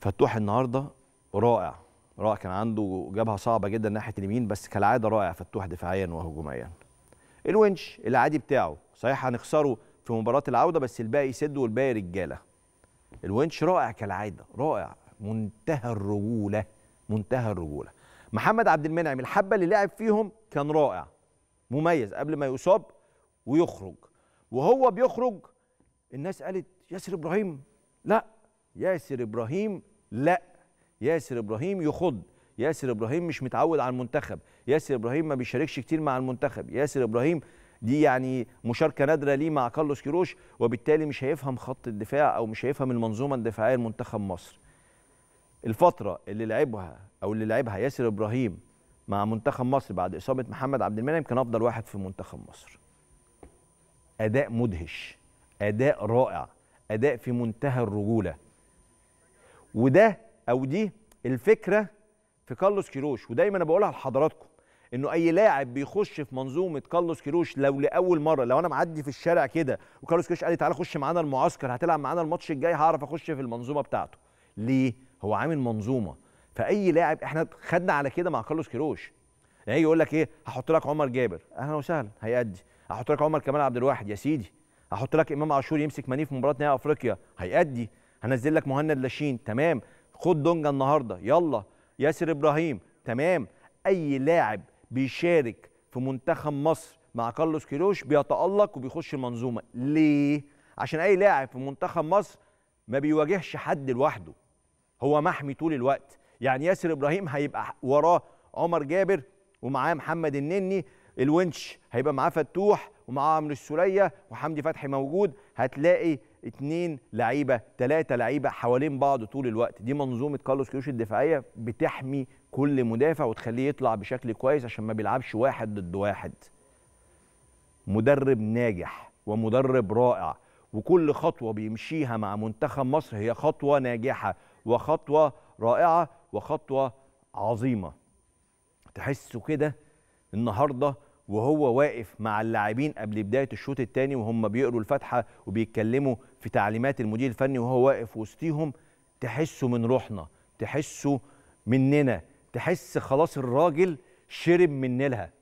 فتوح النهارده رائع رائع كان عنده جبهه صعبه جدا ناحيه اليمين بس كالعاده رائع فتوح دفاعيا وهجوميا الونش العادي بتاعه صحيح هنخسره في مباراه العوده بس الباقي يسد والباقي رجاله الونش رائع كالعاده رائع منتهى الرجوله منتهى الرجوله محمد عبد المنعم الحبه اللي لعب فيهم كان رائع مميز قبل ما يصاب ويخرج وهو بيخرج الناس قالت ياسر ابراهيم لا ياسر ابراهيم لا ياسر ابراهيم يخض ياسر ابراهيم مش متعود على المنتخب ياسر ابراهيم ما بيشاركش كتير مع المنتخب ياسر ابراهيم دي يعني مشاركه نادره ليه مع كارلوس كيروش وبالتالي مش هيفهم خط الدفاع او مش هيفهم المنظومه الدفاعيه لمنتخب مصر الفتره اللي لعبها او اللي لعبها ياسر ابراهيم مع منتخب مصر بعد اصابه محمد عبد المنعم كان افضل واحد في منتخب مصر اداء مدهش اداء رائع اداء في منتهى الرجوله وده او دي الفكره في كارلوس كيروش ودايما انا بقولها لحضراتكم انه اي لاعب بيخش في منظومه كارلوس كيروش لو لاول مره لو انا معدي في الشارع كده وكارلوس كيروش قال لي تعالى خش معانا المعسكر هتلعب معانا الماتش الجاي هعرف اخش في المنظومه بتاعته ليه هو عامل منظومه فاي لاعب احنا خدنا على كده مع كارلوس كيروش يعني يقول لك ايه هحط لك عمر جابر اهلا وسهلا هيأدي هحط لك عمر كمال عبد الواحد يا سيدي هحط لك امام عاشور يمسك ماني في مباراه نهائي افريقيا هيأدي هنزل لك مهند لاشين تمام خد دونجا النهارده يلا ياسر ابراهيم تمام اي لاعب بيشارك في منتخب مصر مع كارلوس كيروش بيتالق وبيخش المنظومه ليه عشان اي لاعب في منتخب مصر ما بيواجهش حد لوحده هو محمي طول الوقت يعني ياسر ابراهيم هيبقى وراه عمر جابر ومعاه محمد النني الونش هيبقى معاه فتوح ومعاه عمرو السوليه وحمدي فتحي موجود هتلاقي اثنين لعيبه ثلاثه لعيبه حوالين بعض طول الوقت دي منظومه كارلوس كيوش الدفاعيه بتحمي كل مدافع وتخليه يطلع بشكل كويس عشان ما بيلعبش واحد ضد واحد مدرب ناجح ومدرب رائع وكل خطوه بيمشيها مع منتخب مصر هي خطوه ناجحه وخطوه رائعه وخطوه عظيمه تحسوا كده النهارده وهو واقف مع اللاعبين قبل بدايه الشوط الثاني وهم بيقروا الفاتحه وبيتكلموا في تعليمات المدير الفني وهو واقف وسطيهم تحسوا من روحنا تحسوا مننا تحس خلاص الراجل شرب من نيلها